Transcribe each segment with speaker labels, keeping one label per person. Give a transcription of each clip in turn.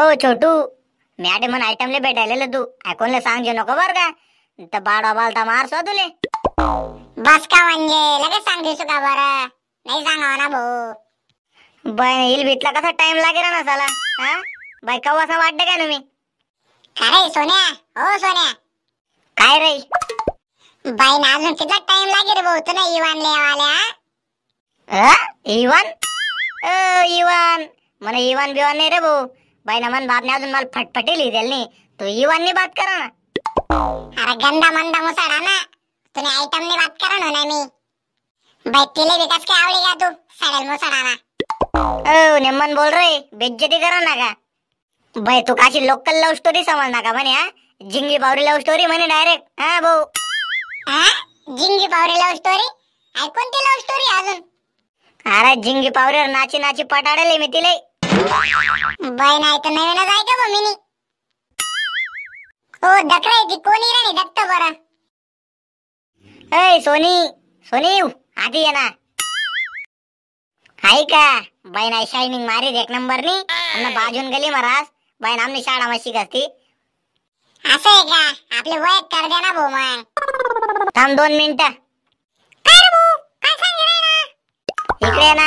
Speaker 1: ओ छोटू madam item ले भेटायला तू ऐकूनले सांगजे नको बर का तर बाडा बालता मार सो तुले बस का म्हणजे लगेच सांगतेस का बर नाही सांगाव ना भाऊ बर हिल भेटला कसा टाइम लागेल ना साला हा बाय कवा असं वाटतं का तुम्ही रे सोन्या हो सोन्या काय रे बाई ना अजून किती टाइम लागेल भाऊ तुला इवान ले वाल्या इवान ओ इवान मला इवान बिवान नाही रे भाऊ बैनमन बापने अजून मला फटफटी लिहिलेल नाही तो इवाननी बात करा ना अरे गंदा मंदा मुसाडा ना तुम्ही आयटम ने बात करा ना मी बैठीले विकास काय आवडी का तू सडेल मुसाडा ना ओ नेमन बोल रे बेज्जती करा ना का बै तू काशी लोकल लव्ह स्टोरी समज ना का म्हणे हा जिंगी बावरी लव्ह स्टोरी म्हणे डायरेक्ट हा भाऊ हा जिंगी बावरी लव्ह स्टोरी ऐकून ती लव्ह स्टोरी अजून अरे जिंगी पावरीवर नाची नाची पटाडले मी तिले बाय नाही तर नवीनच आहे का बा मिनी हो डकराय ती कोणी राणी डकत बरा ऐ सोनी सोनी आधी ये ना का बाई नाही शायनिंग मारी एक नंबर नी हमने बाजून गेली मरास बाई आमने शाळा मशी करती असं आहे का आपले वय कर दे ना भाऊ मग थांब दोन मिनिटं इकडे ना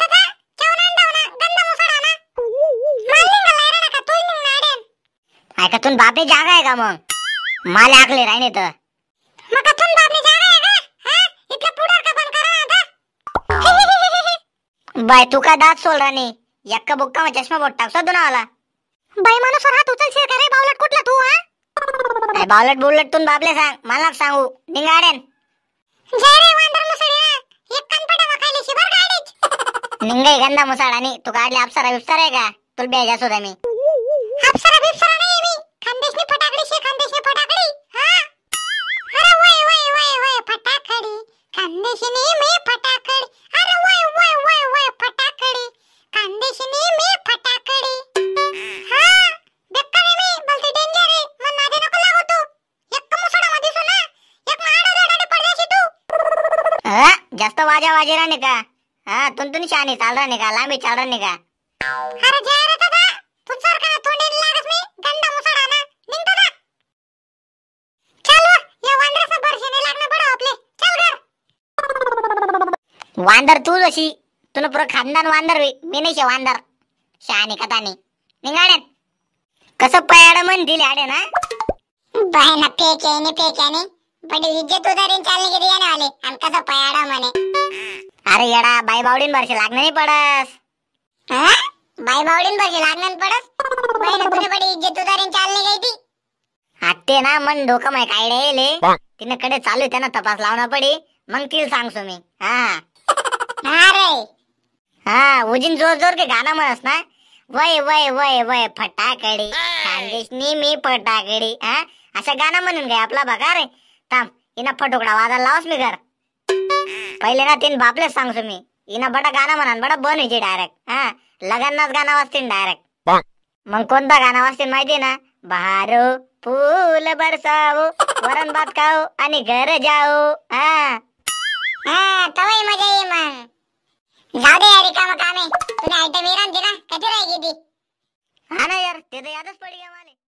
Speaker 1: ऐकातून बापे जागा आहे का मग माले आकले राहिने तर बाय तू का दात सोल राणी यक्का बुक्का मग चष्मा बोट टाकसो तू नावाला बाय सर हात उचलशील का रे बावलट कुठला तू हा बावलट बुलट तून बापले सांग मला सांगू निंगाडेन निंगाई गंदा मुसाळ आणि तू काढले अप्सरा बिप्सरा आहे का तुला बेजास होता मी हा जास्त वाजा वाजेरा नाही का हा तुमतून शाने चालरा नाही का लांबी चालरा नाही का अरे जय रे दादा तुझ्यासारखा तोंडी लागस मी गंडा मुसाडा ना निघ दादा चल वर, या वांदराचा बरशेने लागना बडं आपले चल घर वांदर तू अशी तुन पुरा खानदान वांदर वे मी नाही शे वांदर शहाणे कथा नाही निघाड्यात कसं पयाड मन दिले आडे ना बाय ना पेच्याने पेच्याने इज्जत अरे बाई बावडीन भरशी लागणं पडस बाई बावडीन पडस इज्जत ना मन डोकं काय कडे चालू त्यांना तपास लावणं पडे मग तिला सांगतो मी हा उजीन जोर जोर के गाणं म्हणस ना वय वय वय वय फटाकडी मी फटाकडी हा असं गाणं म्हणून रे आपला बघा रे थांब इना फटोकडा वाजायला लावस मी घर पहिले ना तीन बापले सांगतो मी इना बडा गाणं म्हणा बडा बन डायरेक्ट हा लग्नाच गाणं वाजतील डायरेक्ट मग कोणता गाणं वाजतील माहिती ना बहारो फूल बरसाओ वरण भात खाओ आणि घर जाओ हा हा मजा ये मग जाऊ दे यार रिकामं काम आहे आयटम इराण दिला कधी राहिली ती हा ना यार ते तर यादच पडली